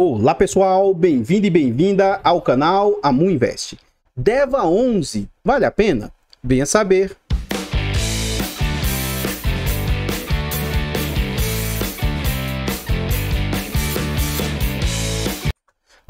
Olá pessoal, bem-vindo e bem-vinda ao canal Amu Invest. Deva 11, vale a pena? Venha saber.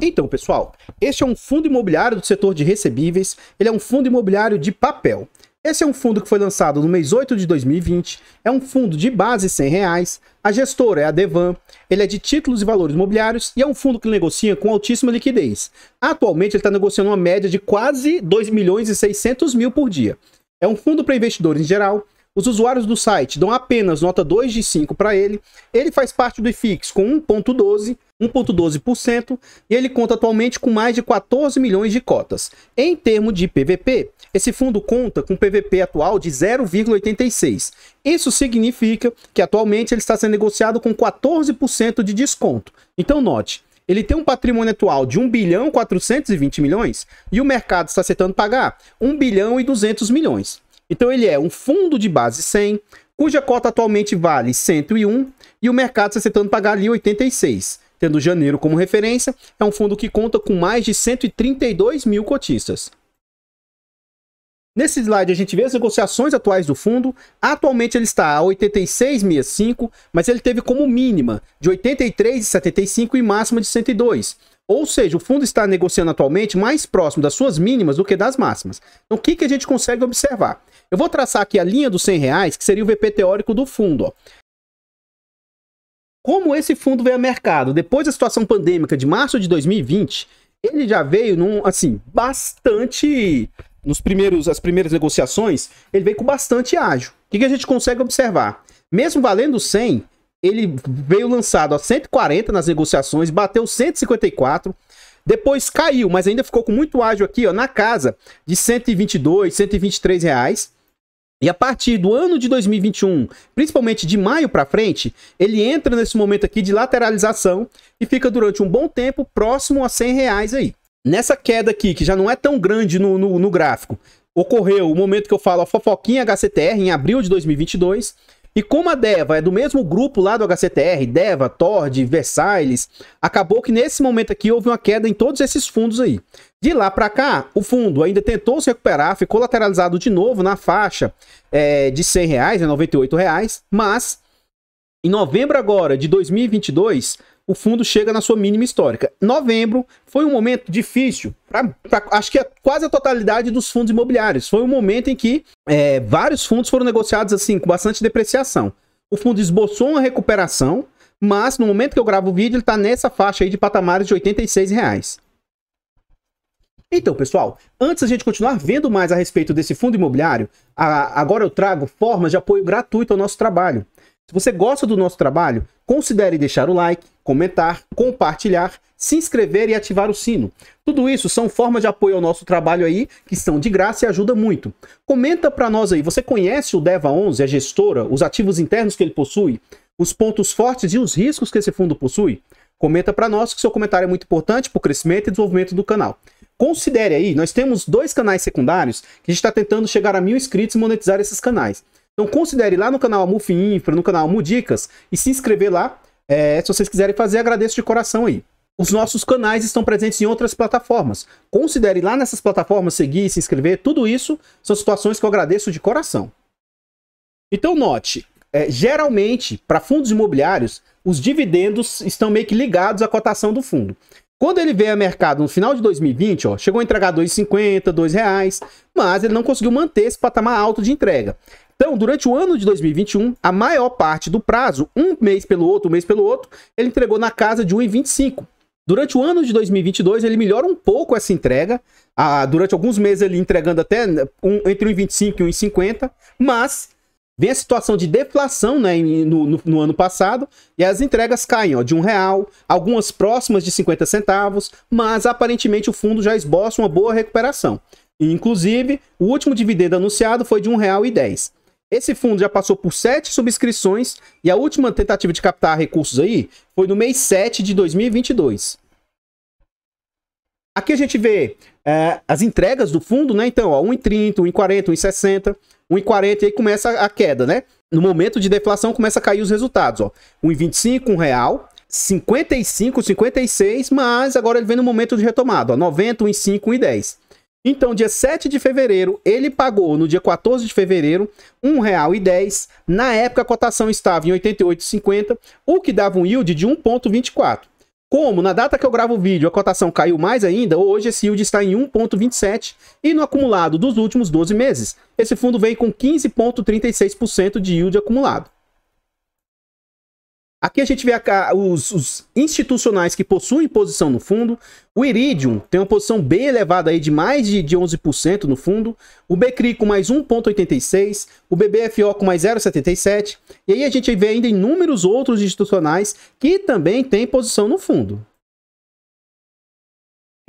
Então, pessoal, este é um fundo imobiliário do setor de recebíveis, ele é um fundo imobiliário de papel. Esse é um fundo que foi lançado no mês 8 de 2020, é um fundo de base 100 reais, a gestora é a Devan, ele é de títulos e valores imobiliários e é um fundo que negocia com altíssima liquidez. Atualmente ele está negociando uma média de quase 2 milhões e 600 mil por dia. É um fundo para investidores em geral, os usuários do site dão apenas nota 2 de 5 para ele. Ele faz parte do IFIX com 1.12, 1.12% e ele conta atualmente com mais de 14 milhões de cotas. Em termos de PVP, esse fundo conta com PVP atual de 0,86. Isso significa que atualmente ele está sendo negociado com 14% de desconto. Então note, ele tem um patrimônio atual de 1 bilhão 420 milhões e o mercado está aceitando pagar 1 bilhão e 200 milhões. Então ele é um fundo de base 100, cuja cota atualmente vale 101 e o mercado está tentando pagar ali 86. Tendo janeiro como referência, é um fundo que conta com mais de 132 mil cotistas. Nesse slide a gente vê as negociações atuais do fundo. Atualmente ele está a 86,65, mas ele teve como mínima de 83,75 e máxima de 102. Ou seja, o fundo está negociando atualmente mais próximo das suas mínimas do que das máximas. Então, o que, que a gente consegue observar? Eu vou traçar aqui a linha dos 100 reais, que seria o VP teórico do fundo. Ó. Como esse fundo veio ao mercado? Depois da situação pandêmica de março de 2020, ele já veio num, assim, bastante nos primeiros, as primeiras negociações, ele veio com bastante ágio. O que, que a gente consegue observar? Mesmo valendo 100, ele veio lançado a 140 nas negociações, bateu 154, depois caiu, mas ainda ficou com muito ágio aqui, ó, na casa de 122, 123 reais. E a partir do ano de 2021, principalmente de maio para frente, ele entra nesse momento aqui de lateralização e fica durante um bom tempo próximo a 100 reais aí. Nessa queda aqui, que já não é tão grande no, no, no gráfico, ocorreu o momento que eu falo a fofoquinha HCTR em abril de 2022. E como a Deva é do mesmo grupo lá do HCTR, Deva, Tord, Versailles, acabou que nesse momento aqui houve uma queda em todos esses fundos aí. De lá para cá, o fundo ainda tentou se recuperar, ficou lateralizado de novo na faixa é, de 100 reais, é né, 98 reais, mas em novembro agora de 2022 o fundo chega na sua mínima histórica. Novembro foi um momento difícil para acho que é quase a totalidade dos fundos imobiliários. Foi um momento em que é, vários fundos foram negociados assim com bastante depreciação. O fundo esboçou uma recuperação, mas no momento que eu gravo o vídeo ele está nessa faixa aí de patamares de 86 reais. Então, pessoal, antes a gente continuar vendo mais a respeito desse fundo imobiliário, a, agora eu trago formas de apoio gratuito ao nosso trabalho. Se você gosta do nosso trabalho, considere deixar o like, comentar, compartilhar, se inscrever e ativar o sino. Tudo isso são formas de apoio ao nosso trabalho aí, que são de graça e ajuda muito. Comenta para nós aí, você conhece o Deva 11, a gestora, os ativos internos que ele possui, os pontos fortes e os riscos que esse fundo possui? Comenta para nós que seu comentário é muito importante para o crescimento e desenvolvimento do canal. Considere aí, nós temos dois canais secundários que a gente está tentando chegar a mil inscritos e monetizar esses canais. Então considere lá no canal Amuf Infra, no canal Mudicas Dicas e se inscrever lá. É, se vocês quiserem fazer, agradeço de coração aí. Os nossos canais estão presentes em outras plataformas. Considere lá nessas plataformas seguir, se inscrever, tudo isso são situações que eu agradeço de coração. Então note, é, geralmente, para fundos imobiliários, os dividendos estão meio que ligados à cotação do fundo. Quando ele veio a mercado no final de 2020, ó, chegou a entregar R$ 2,50, R$ reais, mas ele não conseguiu manter esse patamar alto de entrega. Então, durante o ano de 2021, a maior parte do prazo, um mês pelo outro, um mês pelo outro, ele entregou na casa de 1,25. Durante o ano de 2022, ele melhora um pouco essa entrega, ah, durante alguns meses ele entregando até né, um, entre 1,25 e 1,50, mas vem a situação de deflação né, no, no, no, ano passado e as entregas caem ó, de um real, algumas próximas de 50 centavos, mas aparentemente o fundo já esboça uma boa recuperação. E, inclusive, o último dividendo anunciado foi de e 1,10. Esse fundo já passou por sete subscrições e a última tentativa de captar recursos aí foi no mês 7 de 2022. Aqui a gente vê é, as entregas do fundo, né? Então, ó, 1,30, 1,40, 1,60, 1,40 e aí começa a queda, né? No momento de deflação começa a cair os resultados, ó. 1,25, 1 real, 55, 56, mas agora ele vem no momento de retomada, ó, 90, 1,5, 1,10. Então, dia 7 de fevereiro, ele pagou, no dia 14 de fevereiro, R$ 1,10. Na época, a cotação estava em 88,50, o que dava um yield de 1,24. Como na data que eu gravo o vídeo a cotação caiu mais ainda, hoje esse yield está em 1,27 e no acumulado dos últimos 12 meses, esse fundo vem com 15,36% de yield acumulado. Aqui a gente vê a, os, os, institucionais que possuem posição no fundo. O Iridium tem uma posição bem elevada aí de mais de, de 11% no fundo. O Becri com mais 1,86%. O BBFO com mais 0,77%. E aí a gente vê ainda inúmeros outros institucionais que também têm posição no fundo.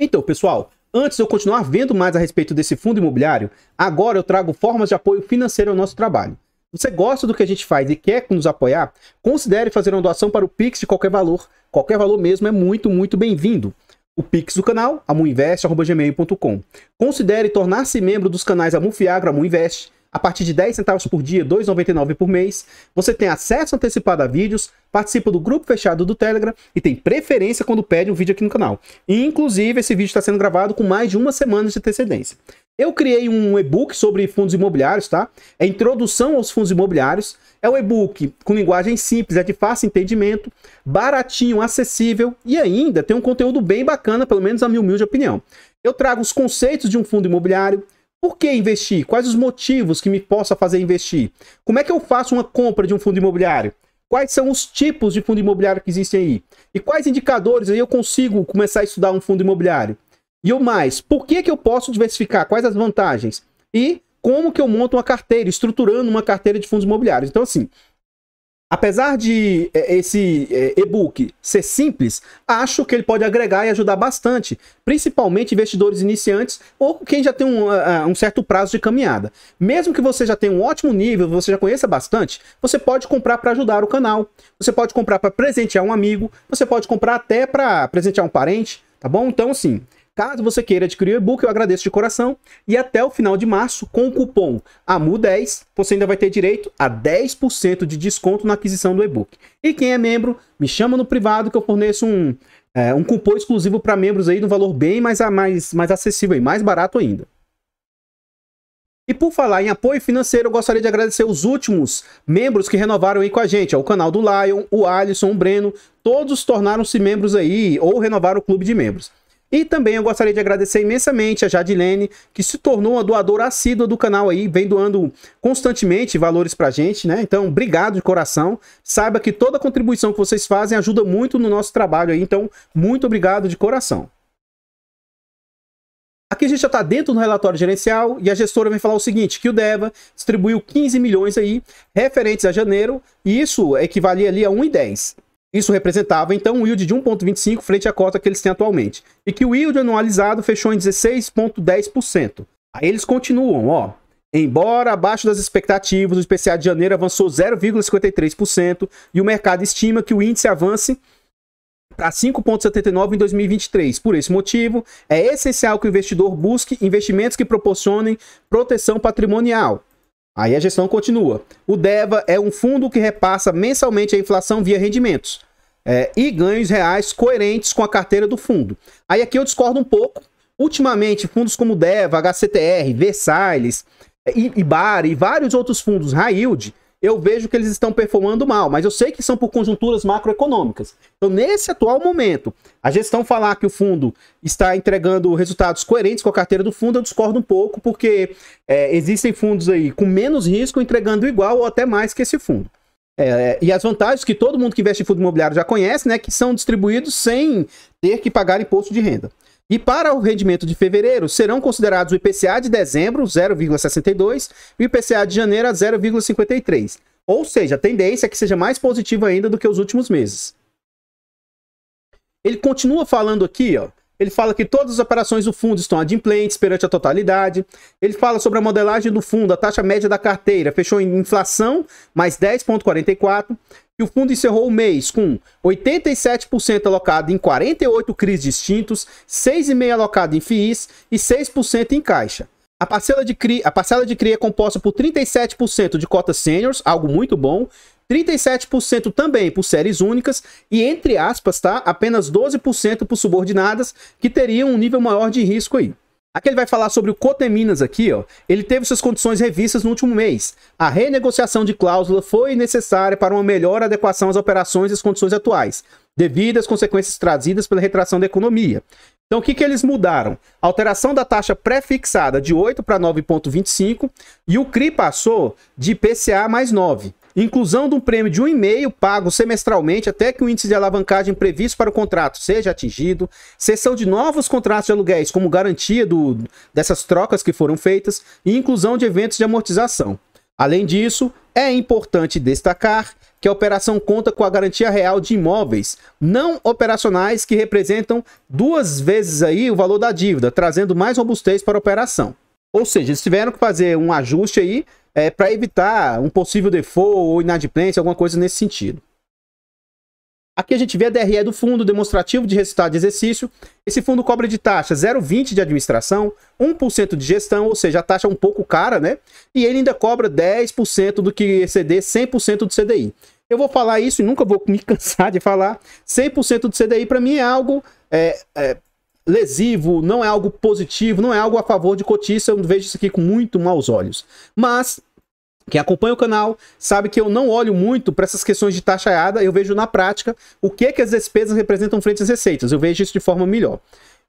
Então, pessoal, antes de eu continuar vendo mais a respeito desse fundo imobiliário, agora eu trago formas de apoio financeiro ao nosso trabalho você gosta do que a gente faz e quer nos apoiar, considere fazer uma doação para o Pix de qualquer valor. Qualquer valor mesmo é muito, muito bem-vindo. O Pix do canal, amuinvest.gmail.com. Considere tornar-se membro dos canais Amufiagro, Amuinvest. A partir de 10 centavos por dia, 2,99 por mês, você tem acesso antecipado a vídeos, participa do grupo fechado do Telegram e tem preferência quando pede um vídeo aqui no canal. E, inclusive, esse vídeo está sendo gravado com mais de uma semana de antecedência. Eu criei um e-book sobre fundos imobiliários, tá? É introdução aos fundos imobiliários. É um e-book com linguagem simples, é de fácil entendimento, baratinho, acessível e ainda tem um conteúdo bem bacana, pelo menos a minha humilde opinião. Eu trago os conceitos de um fundo imobiliário, por que investir? Quais os motivos que me possa fazer investir? Como é que eu faço uma compra de um fundo imobiliário? Quais são os tipos de fundo imobiliário que existem aí? E quais indicadores aí eu consigo começar a estudar um fundo imobiliário? E o mais, por que, que eu posso diversificar? Quais as vantagens? E como que eu monto uma carteira, estruturando uma carteira de fundos imobiliários. Então, assim, apesar de é, esse é, e-book ser simples, acho que ele pode agregar e ajudar bastante, principalmente investidores iniciantes ou quem já tem um, ah, ah, um, certo prazo de caminhada. Mesmo que você já tenha um ótimo nível, você já conheça bastante, você pode comprar para ajudar o canal, você pode comprar para presentear um amigo, você pode comprar até para presentear um parente, tá bom? Então, assim, Caso você queira adquirir o e-book, eu agradeço de coração. E até o final de março, com o cupom AMU10, você ainda vai ter direito a 10% de desconto na aquisição do e-book. E quem é membro, me chama no privado que eu forneço um, é, um cupom exclusivo para membros aí, no valor bem mais, mais, mais acessível e mais barato ainda. E por falar em apoio financeiro, eu gostaria de agradecer os últimos membros que renovaram aí com a gente. o canal do Lion, o Alisson, o Breno, todos tornaram-se membros aí ou renovaram o clube de membros. E também eu gostaria de agradecer imensamente a Jadilene, que se tornou uma doadora assídua do canal aí, vem doando constantemente valores pra gente, né? Então, obrigado de coração. Saiba que toda contribuição que vocês fazem ajuda muito no nosso trabalho aí, então, muito obrigado de coração. Aqui a gente já está dentro do relatório gerencial e a gestora vem falar o seguinte, que o DEVA distribuiu 15 milhões aí, referentes a janeiro, e isso equivale ali a 1,10. Isso representava, então, um yield de 1,25 frente à cota que eles têm atualmente. E que o yield anualizado fechou em 16,10%. Aí eles continuam, ó. Embora abaixo das expectativas, o especial de janeiro avançou 0,53% e o mercado estima que o índice avance para 5,79 em 2023. Por esse motivo, é essencial que o investidor busque investimentos que proporcionem proteção patrimonial, Aí a gestão continua. O DEVA é um fundo que repassa mensalmente a inflação via rendimentos é, e ganhos reais coerentes com a carteira do fundo. Aí aqui eu discordo um pouco. Ultimamente, fundos como DEVA, HCTR, Versailles, IBAR é, e vários outros fundos high eu vejo que eles estão performando mal, mas eu sei que são por conjunturas macroeconômicas. Então, nesse atual momento, a gestão falar que o fundo está entregando resultados coerentes com a carteira do fundo, eu discordo um pouco, porque é, existem fundos aí com menos risco entregando igual ou até mais que esse fundo. É, é e as vantagens que todo mundo que investe em fundo imobiliário já conhece, né, que são distribuídos sem ter que pagar imposto de renda. E para o rendimento de fevereiro, serão considerados o IPCA de dezembro, 0,62, e o IPCA de janeiro, 0,53. Ou seja, a tendência é que seja mais positiva ainda do que os últimos meses. Ele continua falando aqui, ó, ele fala que todas as operações do fundo estão adimplentes perante a totalidade. Ele fala sobre a modelagem do fundo, a taxa média da carteira fechou em inflação mais 10,44. E o fundo encerrou o mês com 87% alocado em 48 CRIs distintos, 6,5% alocado em FIIs e 6% em caixa. A parcela, de CRI, a parcela de CRI é composta por 37% de cotas sêniores, algo muito bom, 37% também por séries únicas e, entre aspas, tá? Apenas 12% por subordinadas, que teriam um nível maior de risco aí. Aqui ele vai falar sobre o Coteminas aqui, ó. Ele teve suas condições revistas no último mês. A renegociação de cláusula foi necessária para uma melhor adequação às operações e às condições atuais, devido às consequências trazidas pela retração da economia. Então o que, que eles mudaram? alteração da taxa pré-fixada de 8 para 9,25 e o CRI passou de PCA mais 9. Inclusão de um prêmio de 1,5 pago semestralmente até que o índice de alavancagem previsto para o contrato seja atingido. Cessão de novos contratos de aluguéis como garantia do, dessas trocas que foram feitas. E inclusão de eventos de amortização. Além disso, é importante destacar que a operação conta com a garantia real de imóveis não operacionais que representam duas vezes aí o valor da dívida, trazendo mais robustez para a operação. Ou seja, eles tiveram que fazer um ajuste aí é, para evitar um possível default ou inadimplência, alguma coisa nesse sentido. Aqui a gente vê a DRE do fundo, demonstrativo de resultado de exercício. Esse fundo cobra de taxa 0,20% de administração, 1% de gestão, ou seja, a taxa é um pouco cara, né? E ele ainda cobra 10% do que exceder 100% do CDI. Eu vou falar isso e nunca vou me cansar de falar. 100% do CDI para mim é algo é, é, lesivo, não é algo positivo, não é algo a favor de cotista. Eu vejo isso aqui com muito maus olhos. Mas quem acompanha o canal sabe que eu não olho muito para essas questões de taxaiada, eu vejo na prática o que, é que as despesas representam frente às receitas, eu vejo isso de forma melhor.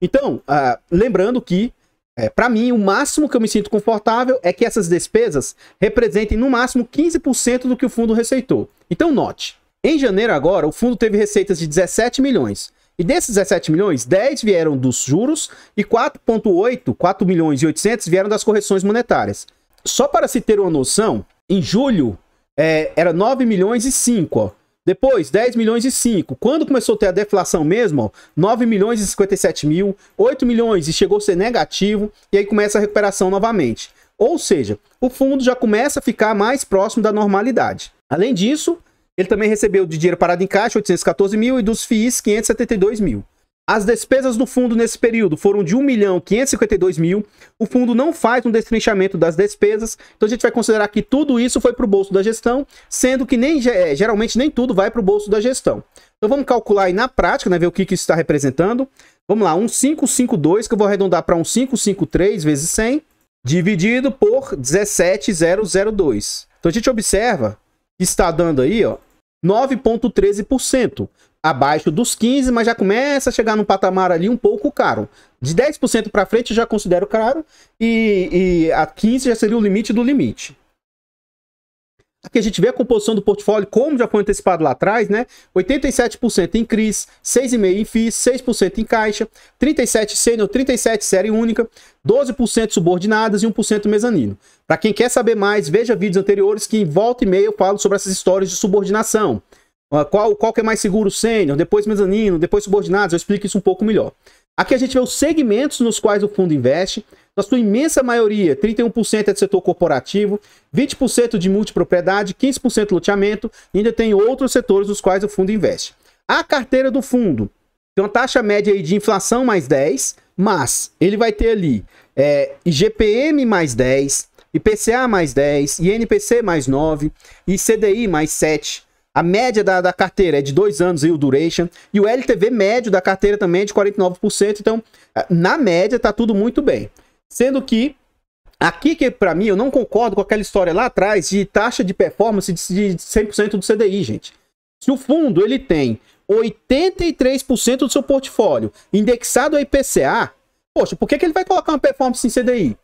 Então, uh, lembrando que, é, para mim, o máximo que eu me sinto confortável é que essas despesas representem no máximo 15% do que o fundo receitou. Então, note, em janeiro agora, o fundo teve receitas de 17 milhões, e desses 17 milhões, 10 vieram dos juros e 4,8, 4 milhões e 800 vieram das correções monetárias. Só para se ter uma noção, em julho é, era 9 milhões e 5, ó. Depois, 10 milhões e 5. Quando começou a ter a deflação mesmo, ó, 9 milhões e 57 mil, 8 milhões e chegou a ser negativo, e aí começa a recuperação novamente. Ou seja, o fundo já começa a ficar mais próximo da normalidade. Além disso, ele também recebeu de dinheiro parado em caixa 814 mil e dos FIIs 572 mil. As despesas do fundo nesse período foram de 1 milhão 552 mil. O fundo não faz um destrinchamento das despesas, então a gente vai considerar que tudo isso foi para o bolso da gestão, sendo que nem, é, geralmente nem tudo vai para o bolso da gestão. Então vamos calcular aí na prática, né, ver o que, que isso está representando. Vamos lá, 1552, que eu vou arredondar para 1553 vezes 100, dividido por 17002. Então a gente observa que está dando aí, ó, 9,13%, abaixo dos 15%, mas já começa a chegar num patamar ali um pouco caro. De 10% para frente eu já considero caro, e, e a 15% já seria o limite do limite. Aqui a gente vê a composição do portfólio, como já foi antecipado lá atrás, né? 87% em CRIs, 6,5% em FIIs, 6% em caixa, 37% sênior, 37% série única, 12% subordinadas e 1% mezanino. Para quem quer saber mais, veja vídeos anteriores que em volta e meia eu falo sobre essas histórias de subordinação. Ah, qual, qual que é mais seguro, sênior, depois mezanino, depois subordinados, eu explico isso um pouco melhor. Aqui a gente vê os segmentos nos quais o fundo investe. Na sua imensa maioria, 31% é do setor corporativo, 20% de multipropriedade, 15% loteamento, e ainda tem outros setores nos quais o fundo investe. A carteira do fundo tem uma taxa média de inflação mais 10, mas ele vai ter ali é, IGPM mais 10, IPCA mais 10, INPC mais 9 e CDI mais 7. A média da, da carteira é de dois anos e o duration. E o LTV médio da carteira também é de 49%. Então, eh, na média, tá tudo muito bem. Sendo que Aqui que para mim eu não concordo com aquela história lá atrás de taxa de performance de 100% do CDI, gente. Se o fundo ele tem 83% do seu portfólio indexado a IPCA, poxa, por que, que ele vai colocar uma performance em CDI?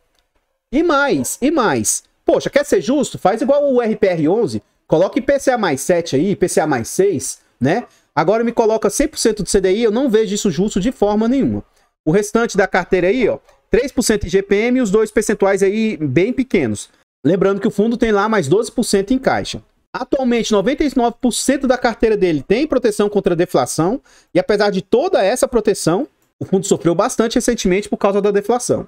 E mais, e mais. Poxa, quer ser justo? Faz igual o RPR11, Coloque IPCA mais 7 aí, IPCA mais 6, né? Agora me coloca 100% do CDI, eu não vejo isso justo de forma nenhuma. O restante da carteira aí, ó, 3% GPM e os dois percentuais aí bem pequenos. Lembrando que o fundo tem lá mais 12% em caixa. Atualmente, 99% da carteira dele tem proteção contra deflação, e apesar de toda essa proteção, o fundo sofreu bastante recentemente por causa da deflação.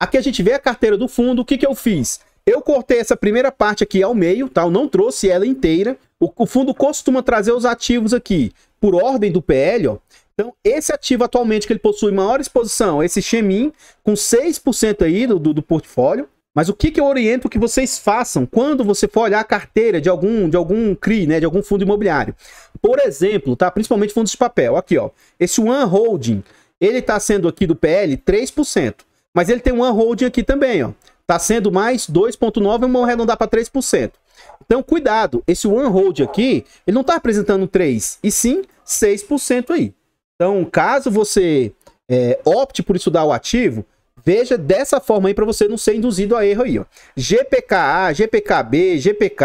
Aqui a gente vê a carteira do fundo, o que, que eu fiz? Eu cortei essa primeira parte aqui ao meio, tá? Eu não trouxe ela inteira. O, o fundo costuma trazer os ativos aqui por ordem do PL, ó. Então, esse ativo atualmente que ele possui maior exposição, esse Xemin, com 6% aí do, do, do, portfólio. Mas o que, que eu oriento que vocês façam quando você for olhar a carteira de algum, de algum CRI, né, de algum fundo imobiliário? Por exemplo, tá? principalmente fundos de papel. Aqui, ó. esse One Holding, ele está sendo aqui do PL 3%. Mas ele tem um One Holding aqui também, ó. Está sendo mais 2,9%, vamos arredondar para 3%. Então, cuidado, esse one hold aqui, ele não está apresentando 3%, e sim 6% aí. Então, caso você é, opte por estudar o ativo, veja dessa forma aí para você não ser induzido a erro aí, ó. GPKA, GPKB, GPK.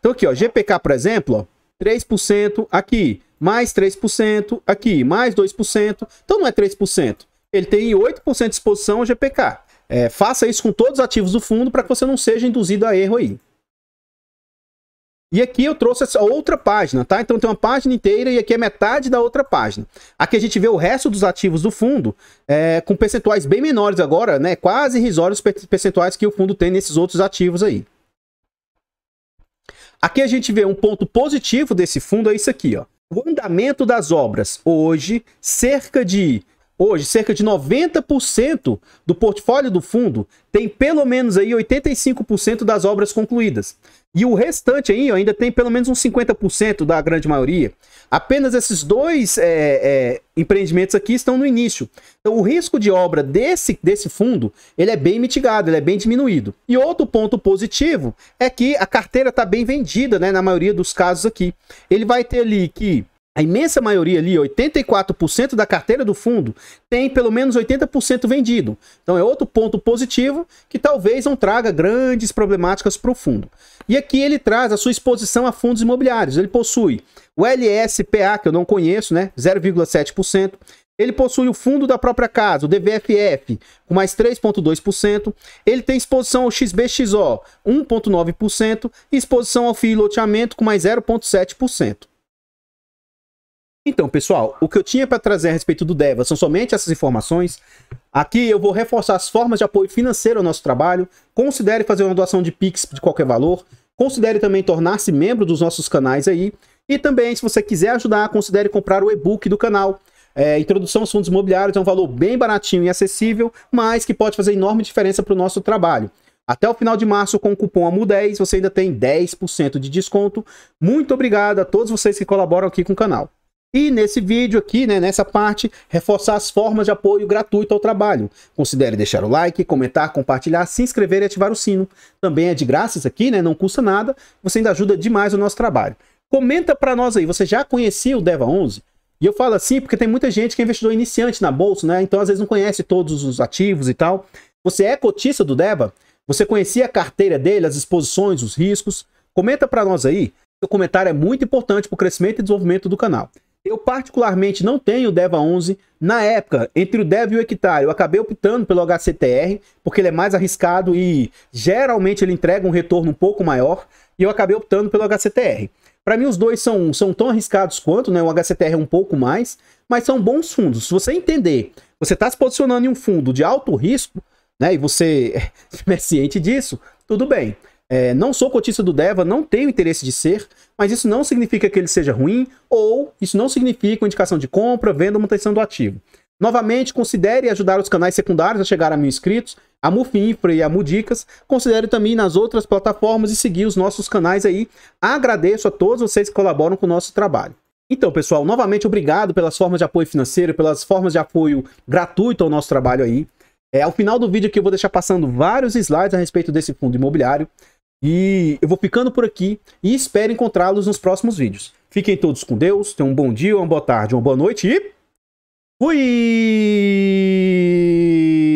Então aqui, ó, GPK, por exemplo, ó, 3% aqui, mais 3% aqui, mais 2%. Então não é 3%. Ele tem 8% de exposição ao GPK. É, faça isso com todos os ativos do fundo para que você não seja induzido a erro aí. E aqui eu trouxe essa outra página, tá? Então tem uma página inteira e aqui é metade da outra página. Aqui a gente vê o resto dos ativos do fundo é, com percentuais bem menores agora, né? Quase irrisórios percentuais que o fundo tem nesses outros ativos aí. Aqui a gente vê um ponto positivo desse fundo, é isso aqui, ó. O andamento das obras hoje, cerca de Hoje, cerca de 90% do portfólio do fundo tem pelo menos aí 85% das obras concluídas. E o restante aí ainda tem pelo menos uns 50% da grande maioria. Apenas esses dois é, é, empreendimentos aqui estão no início. Então o risco de obra desse, desse fundo ele é bem mitigado, ele é bem diminuído. E outro ponto positivo é que a carteira está bem vendida né, na maioria dos casos aqui. Ele vai ter ali que a imensa maioria ali, 84% da carteira do fundo, tem pelo menos 80% vendido. Então é outro ponto positivo que talvez não traga grandes problemáticas para o fundo. E aqui ele traz a sua exposição a fundos imobiliários. Ele possui o LSPA, que eu não conheço, né? 0,7%. Ele possui o fundo da própria casa, o DVFF, com mais 3,2%. Ele tem exposição ao XBXO, 1,9%. E exposição ao FII loteamento, com mais 0,7%. Então, pessoal, o que eu tinha para trazer a respeito do DEVA são somente essas informações. Aqui eu vou reforçar as formas de apoio financeiro ao nosso trabalho. Considere fazer uma doação de Pix de qualquer valor. Considere também tornar-se membro dos nossos canais aí. E também, se você quiser ajudar, considere comprar o e-book do canal. É, introdução aos fundos imobiliários é um valor bem baratinho e acessível, mas que pode fazer enorme diferença para o nosso trabalho. Até o final de março, com o cupom AMU10, você ainda tem 10% de desconto. Muito obrigado a todos vocês que colaboram aqui com o canal. E nesse vídeo aqui, né, nessa parte, reforçar as formas de apoio gratuito ao trabalho. Considere deixar o like, comentar, compartilhar, se inscrever e ativar o sino. Também é de graça isso aqui, né, não custa nada, você ainda ajuda demais o nosso trabalho. Comenta para nós aí, você já conhecia o Deva 11? E eu falo assim porque tem muita gente que é investidor iniciante na bolsa, né? Então às vezes não conhece todos os ativos e tal. Você é cotista do Deva? Você conhecia a carteira dele, as exposições, os riscos? Comenta para nós aí. O comentário é muito importante para o crescimento e desenvolvimento do canal. Eu particularmente não tenho o DEVA 11. Na época, entre o DEVA e o Hectare, eu acabei optando pelo HCTR, porque ele é mais arriscado e geralmente ele entrega um retorno um pouco maior, e eu acabei optando pelo HCTR. Para mim, os dois são, são tão arriscados quanto, né? O HCTR é um pouco mais, mas são bons fundos. Se você entender, você está se posicionando em um fundo de alto risco, né? E você é ciente disso, tudo bem. É, não sou cotista do DEVA, não tenho interesse de ser, mas isso não significa que ele seja ruim ou isso não significa uma indicação de compra, venda ou manutenção do ativo. Novamente, considere ajudar os canais secundários a chegar a mil inscritos, a Mufinfra e a Mudicas. Considere também nas outras plataformas e seguir os nossos canais aí. Agradeço a todos vocês que colaboram com o nosso trabalho. Então, pessoal, novamente obrigado pelas formas de apoio financeiro, pelas formas de apoio gratuito ao nosso trabalho aí. É, ao final do vídeo aqui eu vou deixar passando vários slides a respeito desse fundo imobiliário. E eu vou picando por aqui e espero encontrá-los nos próximos vídeos. Fiquem todos com Deus, tenham um bom dia, uma boa tarde, uma boa noite e fui!